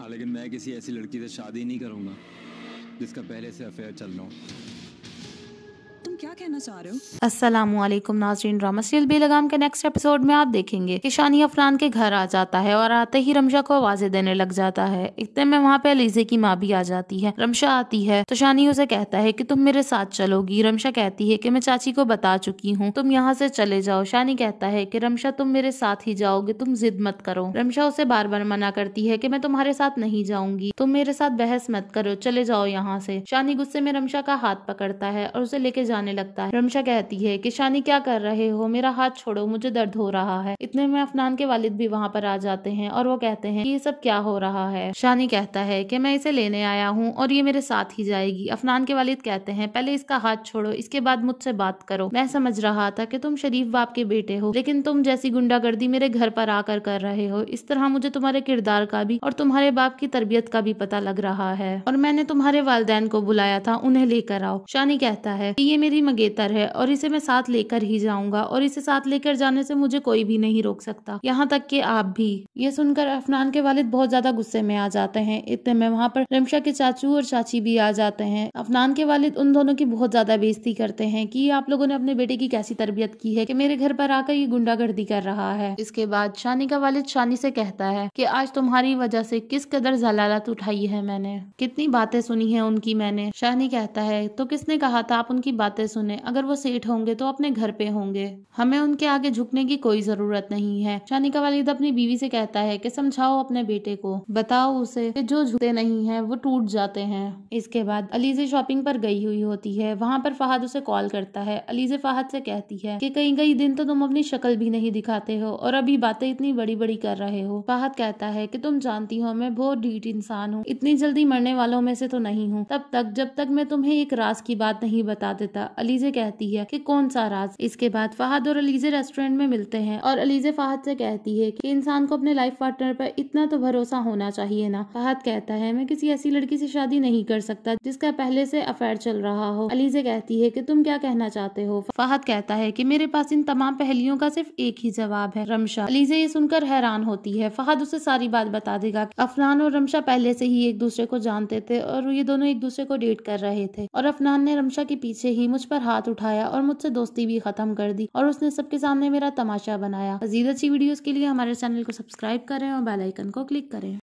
हाँ लेकिन मैं किसी ऐसी लड़की से शादी नहीं करूँगा जिसका पहले से अफेयर चल रहा हूँ क्या कहना चाह रहे हो अस्सलाम नाजरीन ड्रामा सीरियल बेलगाम के नेक्स्ट एपिसोड में आप देखेंगे कि शानी अफरान के घर आ जाता है और आते ही रमशा को आवाजें देने लग जाता है इतने में वहाँ पे अलीजे की माँ भी आ जाती है रमशा आती है तो शानी उसे कहता है की तुम मेरे साथ चलोगी रमशा कहती है की मैं चाची को बता चुकी हूँ तुम यहाँ से चले जाओ शानी कहता है की रमशा तुम मेरे साथ ही जाओगे तुम जिद मत करो रमशा उसे बार बार मना करती है की मैं तुम्हारे साथ नहीं जाऊंगी तुम मेरे साथ बहस मत करो चले जाओ यहाँ से शानी गुस्से में रमशा का हाथ पकड़ता है और उसे लेके जाने लगता है रमशा कहती है की शानी क्या कर रहे हो मेरा हाथ छोड़ो मुझे दर्द हो रहा है इतने में अफनान के वालिद भी वहाँ पर आ जाते हैं और वो कहते हैं ये सब क्या हो रहा है शानी कहता है की मैं इसे लेने आया हूँ और ये मेरे साथ ही जाएगी अफनान के वालिद कहते हैं पहले इसका हाथ छोड़ो इसके बाद मुझसे बात करो मैं समझ रहा था कि तुम शरीफ बाप के बेटे हो लेकिन तुम जैसी गुंडागर्दी मेरे घर पर आकर कर रहे हो इस तरह मुझे तुम्हारे किरदार का भी और तुम्हारे बाप की तरबियत का भी पता लग रहा है और मैंने तुम्हारे वालदेन को बुलाया था उन्हें लेकर आओ शानी कहता है कि ये मेरी मंगेतर है और इसे मैं साथ लेकर ही जाऊंगा और इसे साथ लेकर जाने से मुझे कोई भी नहीं रोक सकता यहाँ तक कि आप भी ये सुनकर अफनान के वालिद बहुत ज्यादा गुस्से में आ जाते हैं इतने में वहाँ पर रिमशा के चाचू और चाची भी आ जाते हैं अफनान के वालिद उन दोनों की बहुत ज्यादा बेजती करते हैं की आप लोगों ने अपने बेटे की कैसी तरबियत की है की मेरे घर पर आकर ये गुंडागर्दी कर रहा है इसके बाद शानी का वालिद शानी से कहता है की आज तुम्हारी वजह से किस कदर जलालत उठाई है मैंने कितनी बातें सुनी है उनकी मैंने शानी कहता है तो किसने कहा था आप उनकी बातें सुन सुने अगर वो सेठ होंगे तो अपने घर पे होंगे हमें उनके आगे झुकने की कोई जरूरत नहीं है शानिका वालिद अपनी बीवी से कहता है कि समझाओ अपने बेटे को बताओ उसे कि जो झुकते नहीं है वो टूट जाते हैं इसके बाद अलीजे शॉपिंग पर गई हुई होती है वहाँ पर फहद उसे कॉल करता है अलीजे फहद से कहती है की कई कई दिन तो तुम अपनी शक्ल भी नहीं दिखाते हो और अभी बातें इतनी बड़ी बड़ी कर रहे हो फहद कहता है की तुम जानती हो मैं बहुत डीट इंसान हूँ इतनी जल्दी मरने वालों में से तो नहीं हूँ तब तक जब तक मैं तुम्हें एक रास की बात नहीं बता देता अली अलीजे कहती है कि कौन सा राज इसके बाद फहद और अलीजे रेस्टोरेंट में मिलते हैं और अलीजे फहद से कहती है कि इंसान को अपने लाइफ पार्टनर पर इतना तो भरोसा होना चाहिए ना फहद कहता है मैं किसी ऐसी लड़की से शादी नहीं कर सकता जिसका पहले से अफेयर चल रहा हो अलीजे कहती है की तुम क्या कहना चाहते हो फहद कहता है की मेरे पास इन तमाम पहलियों का सिर्फ एक ही जवाब है रमशा अलीजे ये सुनकर हैरान होती है फहद उसे सारी बात बता देगा अफनान और रमशा पहले से ही एक दूसरे को जानते थे और ये दोनों एक दूसरे को डेट कर रहे थे और अफनान ने रमशा के पीछे ही मुझ पर पर हाथ उठाया और मुझसे दोस्ती भी खत्म कर दी और उसने सबके सामने मेरा तमाशा बनाया मजीद अच्छी वीडियोस के लिए हमारे चैनल को सब्सक्राइब करें और बेलाइकन को क्लिक करें